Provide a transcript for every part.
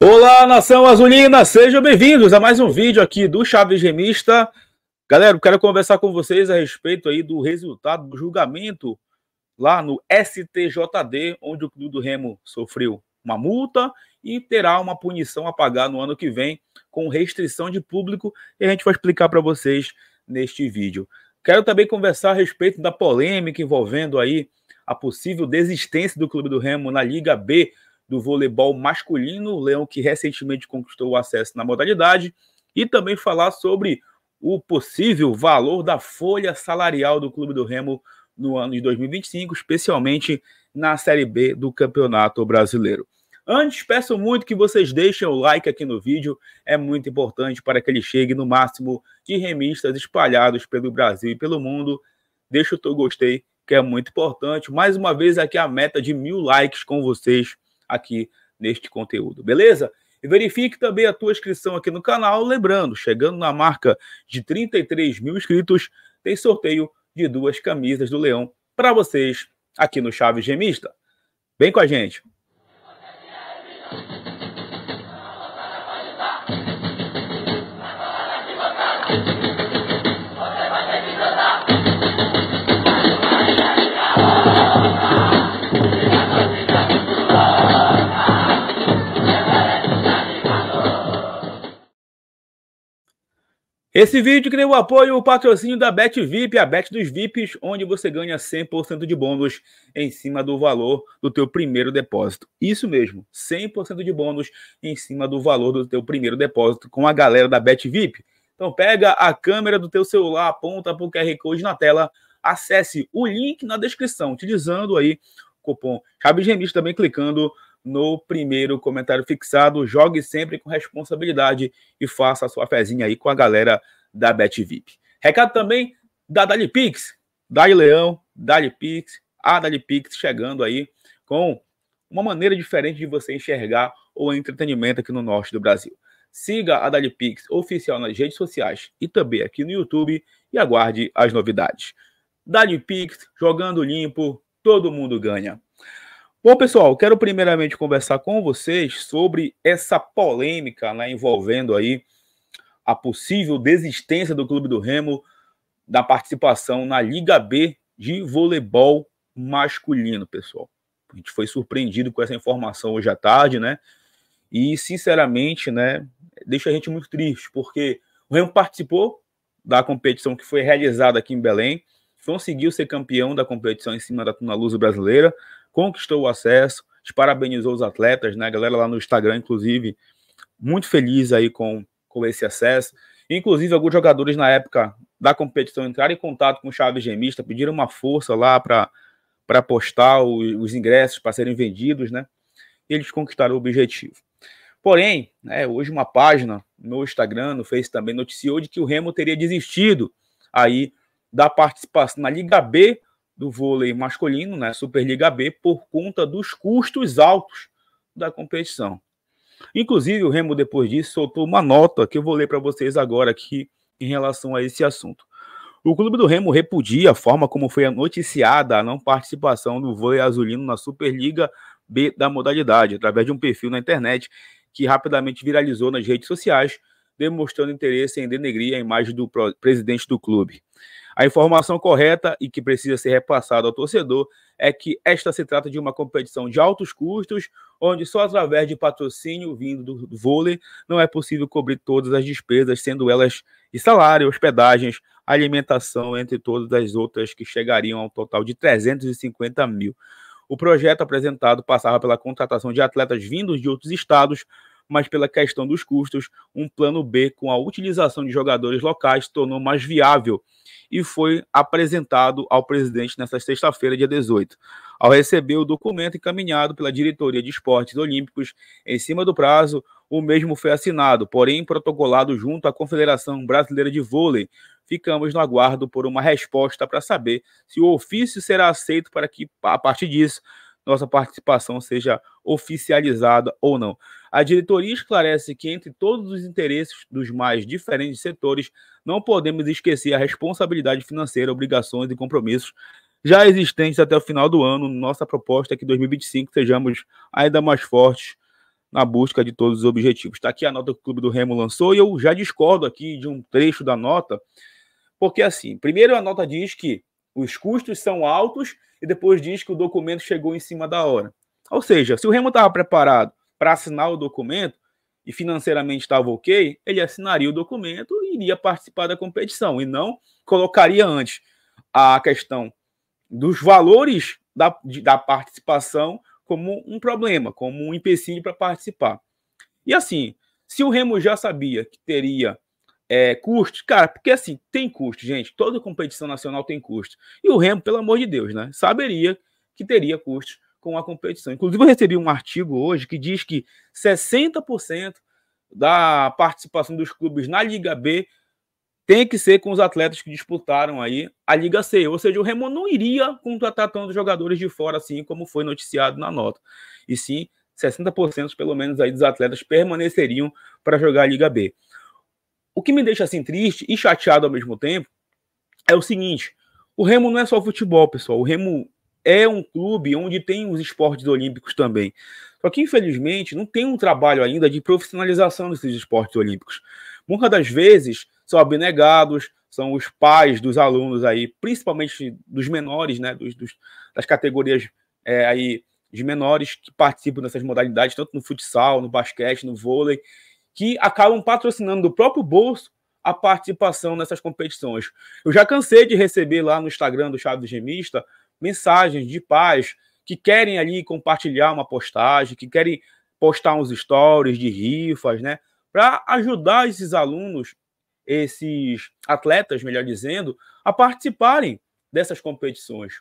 Olá, nação azulina! Sejam bem-vindos a mais um vídeo aqui do Chaves Remista. Galera, quero conversar com vocês a respeito aí do resultado do julgamento lá no STJD, onde o Clube do Remo sofreu uma multa e terá uma punição a pagar no ano que vem com restrição de público e a gente vai explicar para vocês neste vídeo. Quero também conversar a respeito da polêmica envolvendo aí a possível desistência do Clube do Remo na Liga B do voleibol masculino, o Leão que recentemente conquistou o acesso na modalidade, e também falar sobre o possível valor da folha salarial do Clube do Remo no ano de 2025, especialmente na Série B do Campeonato Brasileiro. Antes, peço muito que vocês deixem o like aqui no vídeo, é muito importante para que ele chegue no máximo de remistas espalhados pelo Brasil e pelo mundo. Deixa o teu gostei, que é muito importante. Mais uma vez aqui a meta de mil likes com vocês aqui neste conteúdo, beleza? E verifique também a tua inscrição aqui no canal, lembrando, chegando na marca de 33 mil inscritos, tem sorteio de duas camisas do Leão para vocês aqui no Chaves Gemista. Vem com a gente! Esse vídeo tem o apoio e o patrocínio da Bet VIP, a Bet dos VIPs, onde você ganha 100% de bônus em cima do valor do teu primeiro depósito. Isso mesmo, 100% de bônus em cima do valor do teu primeiro depósito com a galera da Bet VIP. Então pega a câmera do teu celular, aponta para o QR Code na tela, acesse o link na descrição, utilizando aí o cupom Chave Gemis, também clicando no primeiro comentário fixado. Jogue sempre com responsabilidade e faça a sua fezinha aí com a galera da BetVip. Recado também da Dali Pix, Dali Leão, Dali a Dali chegando aí com uma maneira diferente de você enxergar o entretenimento aqui no norte do Brasil. Siga a Dali oficial nas redes sociais e também aqui no YouTube e aguarde as novidades. Dali jogando limpo, todo mundo ganha. Bom, pessoal, quero primeiramente conversar com vocês sobre essa polêmica né, envolvendo aí a possível desistência do Clube do Remo da participação na Liga B de voleibol masculino, pessoal. A gente foi surpreendido com essa informação hoje à tarde, né? E, sinceramente, né, deixa a gente muito triste, porque o Remo participou da competição que foi realizada aqui em Belém, conseguiu ser campeão da competição em cima da Tuna Luz brasileira, conquistou o acesso, parabenizou os atletas, né? A galera lá no Instagram, inclusive, muito feliz aí com, com esse acesso. Inclusive, alguns jogadores na época da competição entraram em contato com o Chaves Gemista, pediram uma força lá para postar os, os ingressos para serem vendidos, né? E eles conquistaram o objetivo. Porém, né, hoje uma página no Instagram, no Face também noticiou de que o Remo teria desistido aí da participação na Liga B do vôlei masculino, né, Superliga B, por conta dos custos altos da competição. Inclusive, o Remo, depois disso, soltou uma nota que eu vou ler para vocês agora aqui em relação a esse assunto. O Clube do Remo repudia a forma como foi noticiada a não participação do vôlei azulino na Superliga B da modalidade, através de um perfil na internet que rapidamente viralizou nas redes sociais, demonstrando interesse em denegrir a imagem do presidente do clube. A informação correta e que precisa ser repassada ao torcedor é que esta se trata de uma competição de altos custos, onde só através de patrocínio vindo do vôlei não é possível cobrir todas as despesas, sendo elas de salário, hospedagens, alimentação, entre todas as outras que chegariam a um total de 350 mil. O projeto apresentado passava pela contratação de atletas vindos de outros estados, mas pela questão dos custos, um plano B com a utilização de jogadores locais tornou mais viável e foi apresentado ao presidente nesta sexta-feira, dia 18. Ao receber o documento encaminhado pela Diretoria de Esportes Olímpicos em cima do prazo, o mesmo foi assinado, porém protocolado junto à Confederação Brasileira de Vôlei. Ficamos no aguardo por uma resposta para saber se o ofício será aceito para que, a partir disso, nossa participação seja oficializada ou não. A diretoria esclarece que, entre todos os interesses dos mais diferentes setores, não podemos esquecer a responsabilidade financeira, obrigações e compromissos já existentes até o final do ano. Nossa proposta é que em 2025 sejamos ainda mais fortes na busca de todos os objetivos. Está aqui a nota que o Clube do Remo lançou e eu já discordo aqui de um trecho da nota, porque assim, primeiro a nota diz que os custos são altos e depois diz que o documento chegou em cima da hora. Ou seja, se o Remo estava preparado para assinar o documento e financeiramente estava ok, ele assinaria o documento e iria participar da competição e não colocaria antes a questão dos valores da, de, da participação como um problema, como um empecilho para participar. E assim, se o Remo já sabia que teria é, custo, cara, porque assim, tem custo, gente. Toda competição nacional tem custo. E o Remo, pelo amor de Deus, né? Saberia que teria custos com a competição. Inclusive, eu recebi um artigo hoje que diz que 60% da participação dos clubes na Liga B tem que ser com os atletas que disputaram aí a Liga C. Ou seja, o Remo não iria contratar tantos jogadores de fora assim como foi noticiado na nota. E sim, 60% pelo menos aí dos atletas permaneceriam para jogar a Liga B. O que me deixa assim triste e chateado ao mesmo tempo é o seguinte: o Remo não é só futebol, pessoal. O Remo é um clube onde tem os esportes olímpicos também. Só que, infelizmente, não tem um trabalho ainda de profissionalização desses esportes olímpicos. Muitas das vezes são abnegados, são os pais dos alunos aí, principalmente dos menores, né, dos, dos das categorias é, aí de menores que participam dessas modalidades, tanto no futsal, no basquete, no vôlei, que acabam patrocinando do próprio bolso a participação nessas competições. Eu já cansei de receber lá no Instagram do Chaves Gemista mensagens de pais que querem ali compartilhar uma postagem, que querem postar uns stories de rifas, né? Para ajudar esses alunos, esses atletas, melhor dizendo, a participarem dessas competições.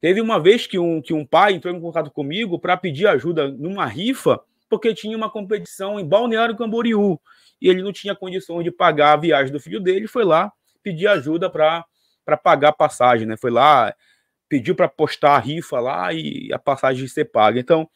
Teve uma vez que um, que um pai entrou em contato comigo para pedir ajuda numa rifa porque tinha uma competição em Balneário Camboriú e ele não tinha condições de pagar a viagem do filho dele, foi lá pedir ajuda para pagar a passagem, né? Foi lá, pediu para postar a rifa lá e a passagem ser paga. Então,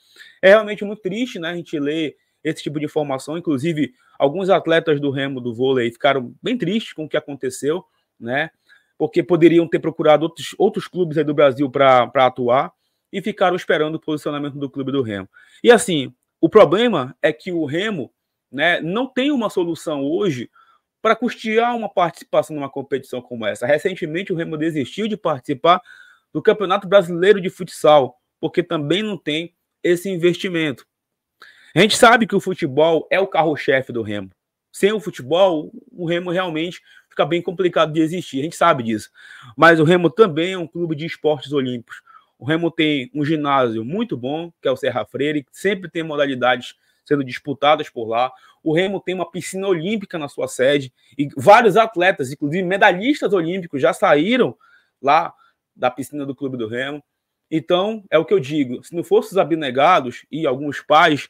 é realmente muito triste, né? A gente ler esse tipo de informação. Inclusive, alguns atletas do remo do vôlei ficaram bem tristes com o que aconteceu, né? Porque poderiam ter procurado outros, outros clubes aí do Brasil para atuar e ficaram esperando o posicionamento do clube do Remo. E assim, o problema é que o Remo né, não tem uma solução hoje para custear uma participação numa competição como essa. Recentemente, o Remo desistiu de participar do Campeonato Brasileiro de Futsal, porque também não tem esse investimento. A gente sabe que o futebol é o carro-chefe do Remo. Sem o futebol, o Remo realmente fica bem complicado de existir, a gente sabe disso. Mas o Remo também é um clube de esportes olímpicos. O Remo tem um ginásio muito bom, que é o Serra Freire, que sempre tem modalidades sendo disputadas por lá. O Remo tem uma piscina olímpica na sua sede e vários atletas, inclusive medalhistas olímpicos, já saíram lá da piscina do Clube do Remo. Então, é o que eu digo, se não fossem os abnegados e alguns pais,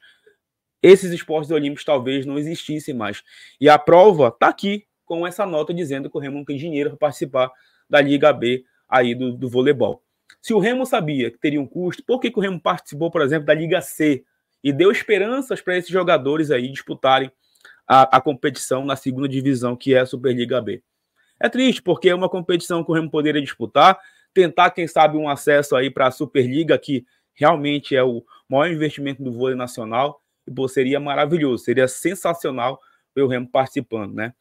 esses esportes olímpicos talvez não existissem mais. E a prova está aqui, com essa nota dizendo que o Remo não tem dinheiro para participar da Liga B aí do, do voleibol. Se o Remo sabia que teria um custo, por que, que o Remo participou, por exemplo, da Liga C e deu esperanças para esses jogadores aí disputarem a, a, competição na segunda divisão, que é a Superliga B? É triste, porque é uma competição que o Remo poderia disputar, tentar, quem sabe, um acesso aí para a Superliga, que realmente é o maior investimento do vôlei nacional, e pô, seria maravilhoso, seria sensacional ver o Remo participando, né?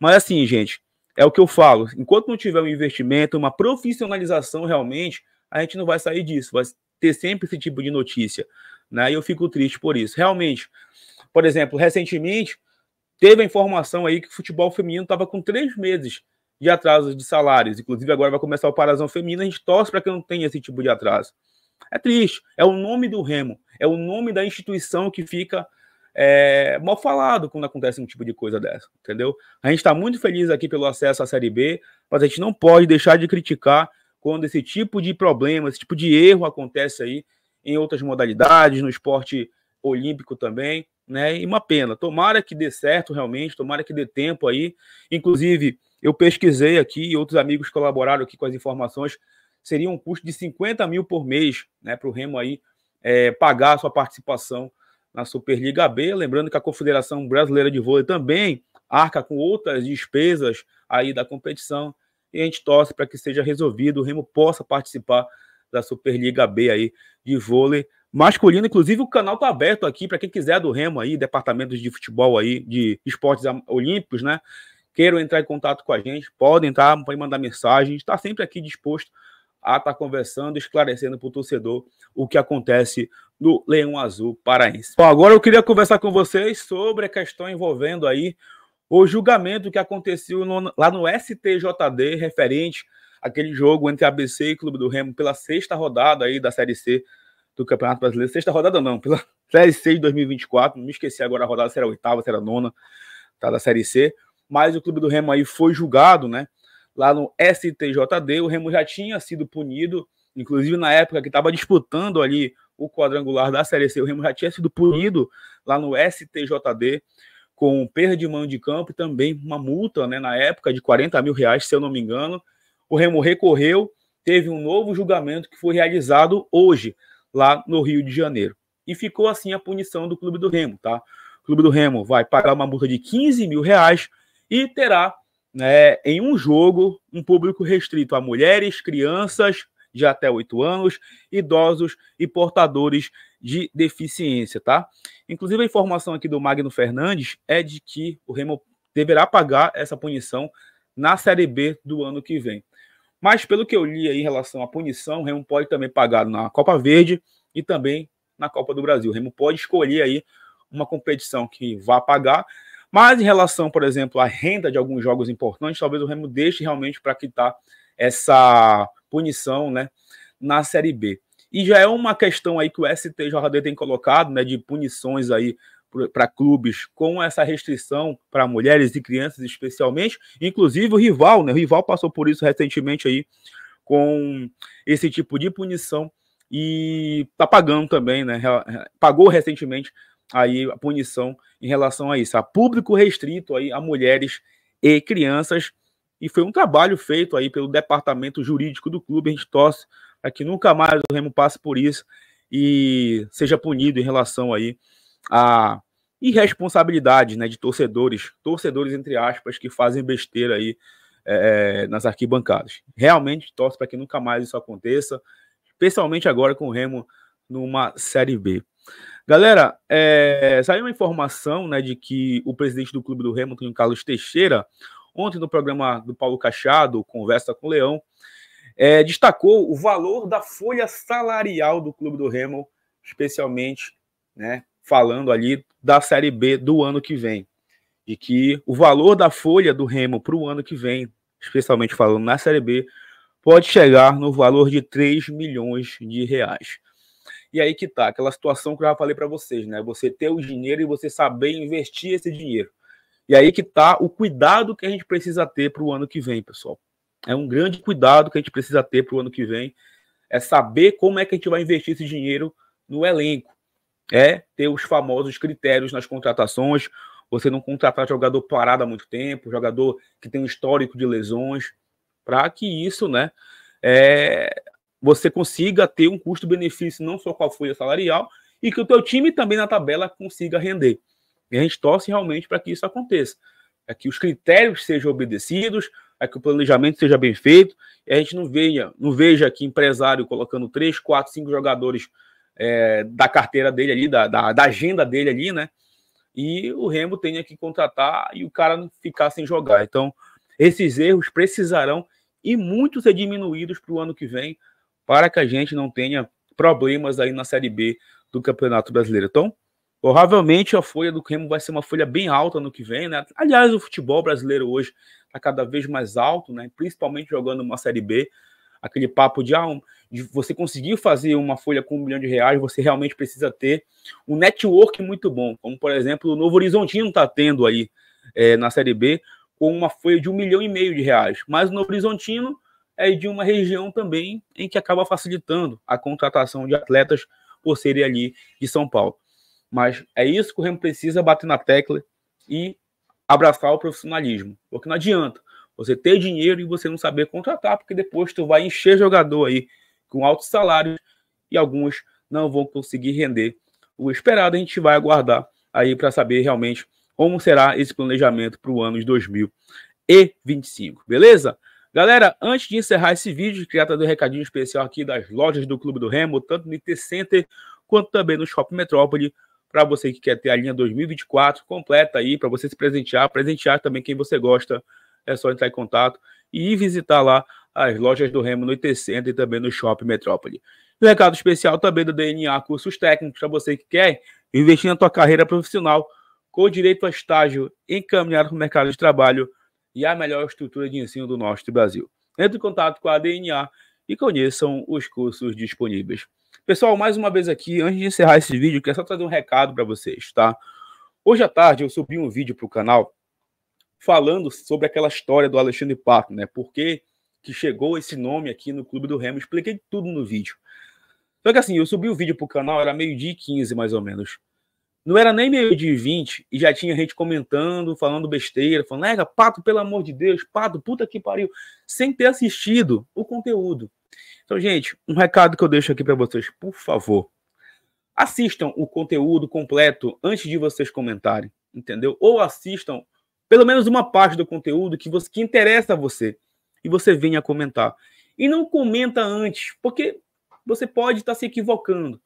Mas assim, gente, é o que eu falo. Enquanto não tiver um investimento, uma profissionalização realmente, a gente não vai sair disso, vai ter sempre esse tipo de notícia, né? E eu fico triste por isso. Realmente, por exemplo, recentemente teve a informação aí que o futebol feminino estava com três meses de atrasos de salários. Inclusive, agora vai começar o Parazão Feminino, a gente torce para que não tenha esse tipo de atraso. É triste, é o nome do Remo, é o nome da instituição que fica é, mal falado quando acontece um tipo de coisa dessa, entendeu? A gente está muito feliz aqui pelo acesso à Série B, mas a gente não pode deixar de criticar quando esse tipo de problema, esse tipo de erro acontece aí em outras modalidades, no esporte olímpico também, né? E uma pena. Tomara que dê certo realmente, tomara que dê tempo aí. Inclusive, eu pesquisei aqui e outros amigos colaboraram aqui com as informações. Seria um custo de 50 mil por mês, né? Para o Remo aí é, pagar a sua participação na Superliga B. Lembrando que a Confederação Brasileira de Vôlei também arca com outras despesas aí da competição e a gente torce para que seja resolvido, o Remo possa participar da Superliga B aí de vôlei masculino. Inclusive, o canal tá aberto aqui para quem quiser do Remo aí, departamentos de futebol aí, de esportes olímpicos, né? Queiram entrar em contato com a gente, podem, tá? Podem mandar mensagem, está sempre aqui disposto a estar tá conversando, esclarecendo para o torcedor o que acontece no Leão Azul Paraense. Bom, agora eu queria conversar com vocês sobre a questão envolvendo aí o julgamento que aconteceu no, lá no STJD referente àquele jogo entre ABC e Clube do Remo pela sexta rodada aí da Série C do Campeonato Brasileiro. Sexta rodada não, pela Série C de 2024. Não me esqueci agora a rodada, será a oitava, será a nona tá, da Série C. Mas o Clube do Remo aí foi julgado, né? Lá no STJD, o Remo já tinha sido punido, inclusive na época que estava disputando ali o quadrangular da Série C, o Remo já tinha sido punido lá no STJD com perda de mão de campo e também uma multa, né, na época, de 40 mil reais, se eu não me engano. O Remo recorreu, teve um novo julgamento que foi realizado hoje, lá no Rio de Janeiro. E ficou assim a punição do Clube do Remo, tá? O Clube do Remo vai pagar uma multa de 15 mil reais e terá, né, em um jogo, um público restrito a mulheres, crianças de até 8 anos, idosos e portadores de deficiência, tá? Inclusive, a informação aqui do Magno Fernandes é de que o Remo deverá pagar essa punição na Série B do ano que vem. Mas, pelo que eu li aí em relação à punição, o Remo pode também pagar na Copa Verde e também na Copa do Brasil. O Remo pode escolher aí uma competição que vá pagar, mas em relação, por exemplo, à renda de alguns jogos importantes, talvez o Remo deixe realmente para quitar essa punição, né, na Série B. E já é uma questão aí que o STJD tem colocado, né, de punições aí para clubes com essa restrição para mulheres e crianças especialmente, inclusive o rival, né? O rival passou por isso recentemente aí com esse tipo de punição e tá pagando também, né? Pagou recentemente aí a punição em relação a isso, a público restrito aí a mulheres e crianças e foi um trabalho feito aí pelo departamento jurídico do clube, a gente torce para é que nunca mais o Remo passe por isso e seja punido em relação aí a irresponsabilidade né, de torcedores, torcedores entre aspas, que fazem besteira aí é, é nas arquibancadas. Realmente torço para que nunca mais isso aconteça, especialmente agora com o Remo numa Série B. Galera, é, saiu uma informação né, de que o presidente do clube do Remo, o Carlos Teixeira, ontem no programa do Paulo Cachado, Conversa com o Leão, é, destacou o valor da folha salarial do clube do Remo, especialmente né, falando ali da Série B do ano que vem. e que o valor da folha do Remo para o ano que vem, especialmente falando na Série B, pode chegar no valor de 3 milhões de reais. E aí que tá, aquela situação que eu já falei para vocês, né? Você ter o dinheiro e você saber investir esse dinheiro. E aí que tá o cuidado que a gente precisa ter para o ano que vem, pessoal é um grande cuidado que a gente precisa ter para o ano que vem. É saber como é que a gente vai investir esse dinheiro no elenco. É ter os famosos critérios nas contratações. Você não contratar jogador parado há muito tempo, jogador que tem um histórico de lesões, para que isso, né? É, você consiga ter um custo-benefício não só com a folha salarial e que o teu time também na tabela consiga render. E a gente torce realmente para que isso aconteça, é que os critérios sejam obedecidos, é que o planejamento seja bem feito e a gente não veja, não veja aqui empresário colocando três, quatro, cinco jogadores é, da carteira dele ali, da, da, da, agenda dele ali, né? E o Remo tenha que contratar e o cara não ficar sem jogar. Então, esses erros precisarão e muito ser diminuídos para o ano que vem, para que a gente não tenha problemas aí na Série B do Campeonato Brasileiro. Então, provavelmente a folha do Remo vai ser uma folha bem alta no que vem, né? Aliás, o futebol brasileiro hoje está cada vez mais alto, né? principalmente jogando uma Série B. Aquele papo de, ah, um, de você conseguir fazer uma folha com um milhão de reais, você realmente precisa ter um network muito bom, como por exemplo o Novo Horizontino está tendo aí é, na Série B, com uma folha de um milhão e meio de reais. Mas o Novo Horizontino é de uma região também em que acaba facilitando a contratação de atletas por serem ali de São Paulo. Mas é isso que o Remo precisa bater na tecla e abraçar o profissionalismo. Porque não adianta você ter dinheiro e você não saber contratar, porque depois tu vai encher jogador aí com altos salários e alguns não vão conseguir render o esperado. A gente vai aguardar aí para saber realmente como será esse planejamento para o ano de 2025, beleza? Galera, antes de encerrar esse vídeo, queria trazer um recadinho especial aqui das lojas do Clube do Remo, tanto no IT Center quanto também no Shopping Metrópole. Para você que quer ter a linha 2024 completa aí, para você se presentear, presentear também quem você gosta, é só entrar em contato e visitar lá as lojas do Remo no IT Center e também no Shopping Metrópole. um recado especial também do DNA Cursos Técnicos, para você que quer investir na sua carreira profissional, com direito a estágio encaminhado para o mercado de trabalho e a melhor estrutura de ensino do nosso Brasil. Entre em contato com a DNA e conheçam os cursos disponíveis. Pessoal, mais uma vez aqui, antes de encerrar esse vídeo, quero só trazer um recado para vocês, tá? Hoje à tarde eu subi um vídeo para o canal falando sobre aquela história do Alexandre Pato, né? Por que, que chegou esse nome aqui no Clube do Remo? Expliquei tudo no vídeo. Só que assim, eu subi o vídeo para o canal, era meio-dia e 15 mais ou menos. Não era nem meio-dia e 20 e já tinha gente comentando, falando besteira, falando, nega, Pato, pelo amor de Deus, Pato, puta que pariu, sem ter assistido o conteúdo. Então, gente, um recado que eu deixo aqui para vocês, por favor. Assistam o conteúdo completo antes de vocês comentarem, entendeu? Ou assistam pelo menos uma parte do conteúdo que, você, que interessa a você e você venha comentar. E não comenta antes, porque você pode estar se equivocando.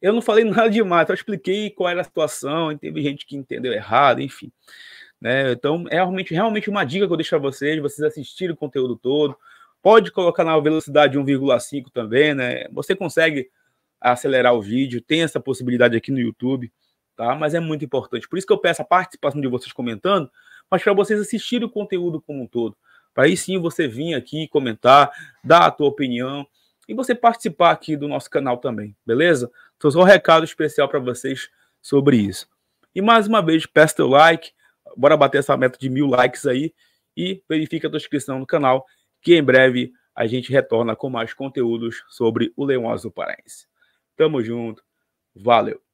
Eu não falei nada demais, só expliquei qual era a situação, teve gente que entendeu errado, enfim. Né? Então, é realmente, realmente uma dica que eu deixo a vocês, vocês assistirem o conteúdo todo, Pode colocar na velocidade 1,5 também, né? Você consegue acelerar o vídeo, tem essa possibilidade aqui no YouTube, tá? Mas é muito importante. Por isso que eu peço a participação de vocês comentando, mas para vocês assistirem o conteúdo como um todo. Para aí sim você vir aqui comentar, dar a tua opinião e você participar aqui do nosso canal também, beleza? Então, só um recado especial para vocês sobre isso. E mais uma vez, peço teu like, bora bater essa meta de mil likes aí e verifica a tua inscrição no canal que em breve a gente retorna com mais conteúdos sobre o Leão Azul Paraense. Tamo junto, valeu!